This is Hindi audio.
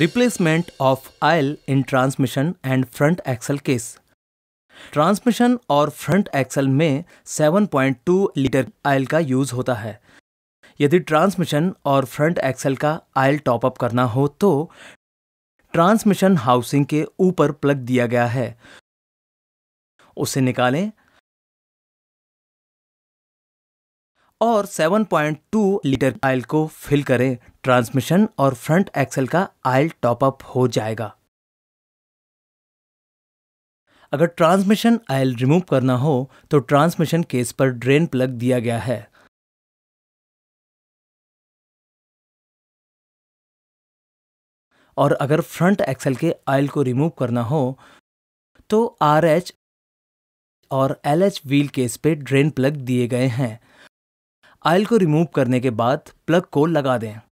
Replacement of aisle in transmission and front axle case. Transmission और फ्रंट एक्सल में 7.2 लीटर आयल का यूज होता है यदि ट्रांसमिशन और फ्रंट एक्सल का आयल टॉपअप करना हो तो ट्रांसमिशन हाउसिंग के ऊपर प्लग दिया गया है उसे निकालें और 7.2 लीटर आयल को फिल करें ट्रांसमिशन और फ्रंट एक्सल का आयल टॉपअप हो जाएगा अगर ट्रांसमिशन आयल रिमूव करना हो तो ट्रांसमिशन केस पर ड्रेन प्लग दिया गया है और अगर फ्रंट एक्सल के आयल को रिमूव करना हो तो आर एच और एल एच व्हील केस पे ड्रेन प्लग दिए गए हैं आयल को रिमूव करने के बाद प्लग को लगा दें